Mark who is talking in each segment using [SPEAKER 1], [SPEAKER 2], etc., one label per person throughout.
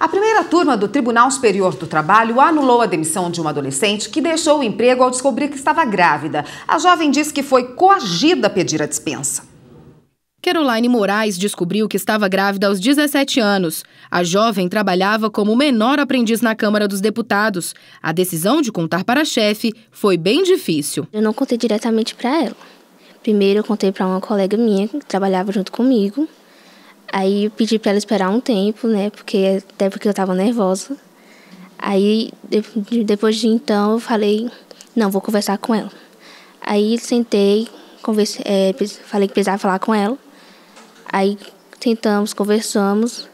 [SPEAKER 1] A primeira turma do Tribunal Superior do Trabalho anulou a demissão de uma adolescente que deixou o emprego ao descobrir que estava grávida. A jovem disse que foi coagida a pedir a dispensa. Caroline Moraes descobriu que estava grávida aos 17 anos. A jovem trabalhava como menor aprendiz na Câmara dos Deputados. A decisão de contar para a chefe foi bem difícil.
[SPEAKER 2] Eu não contei diretamente para ela. Primeiro eu contei para uma colega minha que trabalhava junto comigo. Aí eu pedi para ela esperar um tempo, né? Porque até porque eu estava nervosa. Aí de, depois de então eu falei, não, vou conversar com ela. Aí sentei, converse, é, falei que precisava falar com ela. Aí tentamos, conversamos.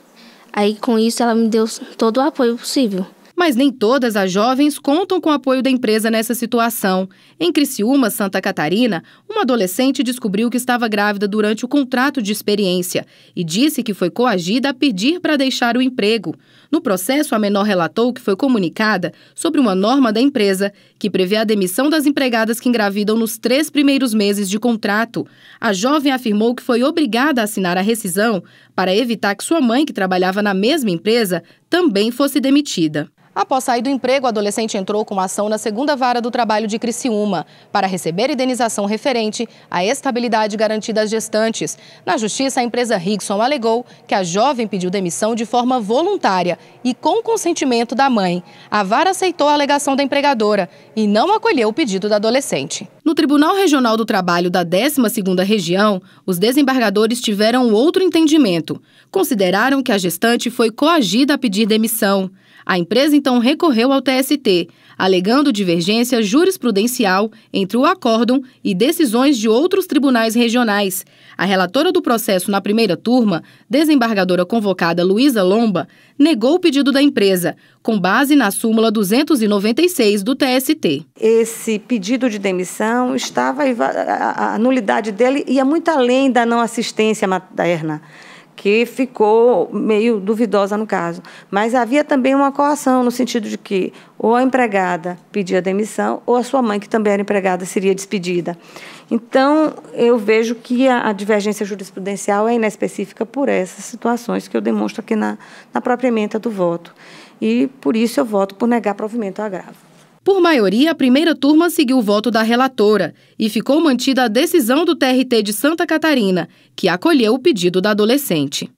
[SPEAKER 2] Aí com isso ela me deu todo o apoio possível.
[SPEAKER 1] Mas nem todas as jovens contam com o apoio da empresa nessa situação. Em Criciúma, Santa Catarina, uma adolescente descobriu que estava grávida durante o contrato de experiência e disse que foi coagida a pedir para deixar o emprego. No processo, a menor relatou que foi comunicada sobre uma norma da empresa que prevê a demissão das empregadas que engravidam nos três primeiros meses de contrato. A jovem afirmou que foi obrigada a assinar a rescisão para evitar que sua mãe, que trabalhava na mesma empresa, também fosse demitida. Após sair do emprego, o adolescente entrou com ação na segunda vara do trabalho de Criciúma para receber indenização referente à estabilidade garantida às gestantes. Na justiça, a empresa Rickson alegou que a jovem pediu demissão de forma voluntária e com consentimento da mãe. A vara aceitou a alegação da empregadora e não acolheu o pedido da adolescente. No Tribunal Regional do Trabalho da 12ª Região, os desembargadores tiveram outro entendimento. Consideraram que a gestante foi coagida a pedir demissão. A empresa então recorreu ao TST, alegando divergência jurisprudencial entre o acórdão e decisões de outros tribunais regionais. A relatora do processo na primeira turma, desembargadora convocada Luísa Lomba, negou o pedido da empresa, com base na súmula 296 do TST.
[SPEAKER 3] Esse pedido de demissão estava a nulidade dele ia muito além da não assistência materna que ficou meio duvidosa no caso. Mas havia também uma coação, no sentido de que ou a empregada pedia demissão, ou a sua mãe, que também era empregada, seria despedida. Então, eu vejo que a, a divergência jurisprudencial é inespecífica por essas situações que eu demonstro aqui na, na própria emenda do voto. E, por isso, eu voto por negar provimento ao agravo.
[SPEAKER 1] Por maioria, a primeira turma seguiu o voto da relatora e ficou mantida a decisão do TRT de Santa Catarina, que acolheu o pedido da adolescente.